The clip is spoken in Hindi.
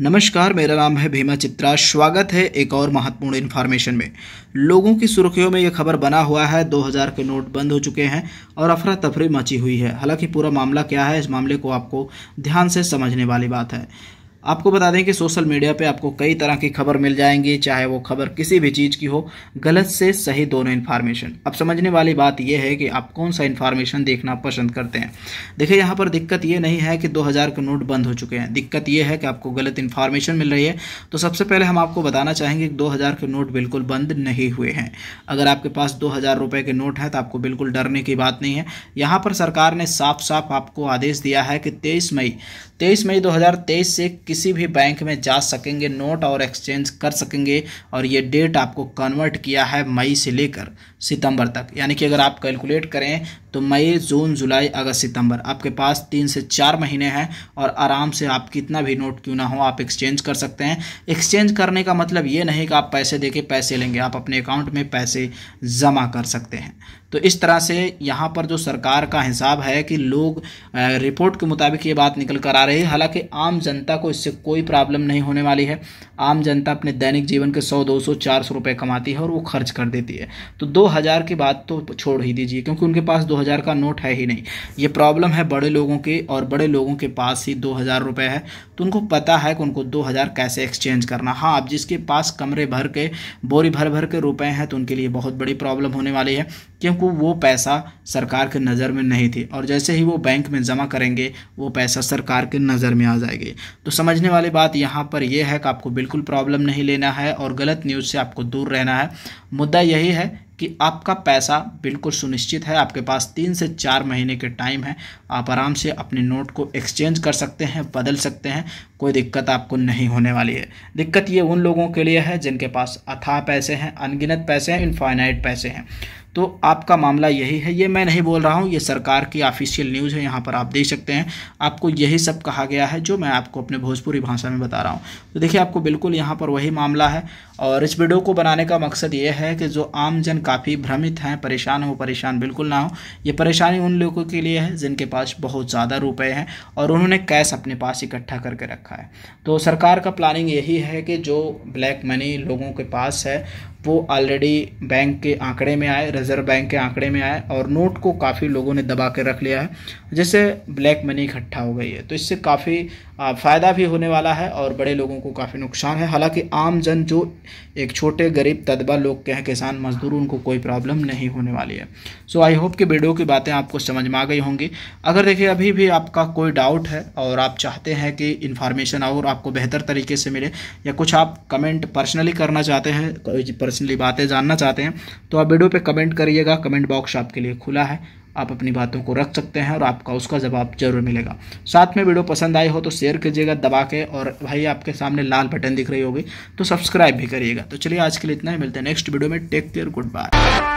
नमस्कार मेरा नाम है भीमा चित्रा स्वागत है एक और महत्वपूर्ण इन्फॉर्मेशन में लोगों की सुर्खियों में यह खबर बना हुआ है 2000 के नोट बंद हो चुके हैं और अफरा तफरी मची हुई है हालांकि पूरा मामला क्या है इस मामले को आपको ध्यान से समझने वाली बात है आपको बता दें कि सोशल मीडिया पे आपको कई तरह की खबर मिल जाएंगी चाहे वो खबर किसी भी चीज़ की हो गलत से सही दोनों इन्फॉर्मेशन अब समझने वाली बात यह है कि आप कौन सा इन्फॉर्मेशन देखना पसंद करते हैं देखिए यहाँ पर दिक्कत ये नहीं है कि दो के नोट बंद हो चुके हैं दिक्कत यह है कि आपको गलत इन्फॉर्मेशन मिल रही है तो सबसे पहले हम आपको बताना चाहेंगे कि दो के नोट बिल्कुल बंद नहीं हुए हैं अगर आपके पास दो रुपए के नोट हैं तो आपको बिल्कुल डरने की बात नहीं है यहाँ पर सरकार ने साफ साफ आपको आदेश दिया है कि तेईस मई तेईस मई दो से किसी भी बैंक में जा सकेंगे नोट और एक्सचेंज कर सकेंगे और ये डेट आपको कन्वर्ट किया है मई से लेकर सितंबर तक यानी कि अगर आप कैलकुलेट करें तो मई जून जुलाई अगस्त सितंबर आपके पास तीन से चार महीने हैं और आराम से आप कितना भी नोट क्यों ना हो आप एक्सचेंज कर सकते हैं एक्सचेंज करने का मतलब ये नहीं कि आप पैसे दे के पैसे लेंगे आप अपने अकाउंट में पैसे जमा कर सकते हैं तो इस तरह से यहाँ पर जो सरकार का हिसाब है कि लोग रिपोर्ट के मुताबिक ये बात निकल कर आ रही है हालांकि आम जनता को इससे कोई प्रॉब्लम नहीं होने वाली है आम जनता अपने दैनिक जीवन के सौ दो सौ चार सौ रुपये कमाती है और वो खर्च कर देती है तो दो हज़ार की बात तो छोड़ ही दीजिए क्योंकि उनके पास दो हज़ार का नोट है ही नहीं ये प्रॉब्लम है बड़े लोगों के और बड़े लोगों के पास ही दो हज़ार रुपये है तो उनको पता है कि उनको दो हज़ार कैसे एक्सचेंज करना हाँ अब जिसके पास कमरे भर के बोरी भर भर के रुपए हैं तो उनके लिए बहुत बड़ी प्रॉब्लम होने वाली है क्योंकि वो पैसा सरकार के नज़र में नहीं थी और जैसे ही वो बैंक में जमा करेंगे वो पैसा सरकार के नज़र में आ जाएगी तो समझने वाली बात यहाँ पर यह है कि आपको बिल्कुल प्रॉब्लम नहीं लेना है और गलत न्यूज़ से आपको दूर रहना है मुद्दा यही है कि आपका पैसा बिल्कुल सुनिश्चित है आपके पास तीन से चार महीने के टाइम है आप आराम से अपने नोट को एक्सचेंज कर सकते हैं बदल सकते हैं कोई दिक्कत आपको नहीं होने वाली है दिक्कत ये उन लोगों के लिए है जिनके पास अथाह पैसे हैं अनगिनत पैसे हैं इनफाइनाइट पैसे हैं तो आपका मामला यही है ये मैं नहीं बोल रहा हूँ ये सरकार की ऑफिशियल न्यूज़ है यहाँ पर आप देख सकते हैं आपको यही सब कहा गया है जो मैं आपको अपने भोजपुरी भाषा में बता रहा हूँ तो देखिए आपको बिल्कुल यहाँ पर वही मामला है और इस वीडियो को बनाने का मकसद ये है कि जो आम जन काफ़ी भ्रमित हैं परेशान हो परेशान बिल्कुल ना हो ये परेशानी उन लोगों के लिए है जिनके पास बहुत ज़्यादा रुपये हैं और उन्होंने कैश अपने पास इकट्ठा करके रखा है तो सरकार का प्लानिंग यही है कि जो ब्लैक मनी लोगों के पास है वो ऑलरेडी बैंक के आंकड़े में आए रिजर्व बैंक के आंकड़े में आए और नोट को काफ़ी लोगों ने दबा के रख लिया है जिससे ब्लैक मनी इकट्ठा हो गई है तो इससे काफ़ी फ़ायदा भी होने वाला है और बड़े लोगों को काफ़ी नुकसान है हालांकि आम जन जो एक छोटे गरीब तदबा लोग के हैं किसान मजदूर उनको कोई प्रॉब्लम नहीं होने वाली है सो आई होप कि वीडियो की बातें आपको समझ में आ गई होंगी अगर देखिए अभी भी आपका कोई डाउट है और आप चाहते हैं कि इन्फॉर्मेशन और आपको बेहतर तरीके से मिले या कुछ आप कमेंट पर्सनली करना चाहते हैं कोई पर्सनली बातें जानना चाहते हैं तो आप वीडियो पर कमेंट करिएगा कमेंट बॉक्स आपके लिए खुला है आप अपनी बातों को रख सकते हैं और आपका उसका जवाब जरूर मिलेगा साथ में वीडियो पसंद आई हो तो शेयर कीजिएगा दबा के और भाई आपके सामने लाल बटन दिख रही होगी तो सब्सक्राइब भी करिएगा तो चलिए आज के लिए इतना ही मिलते हैं नेक्स्ट वीडियो में टेक केयर गुड बाय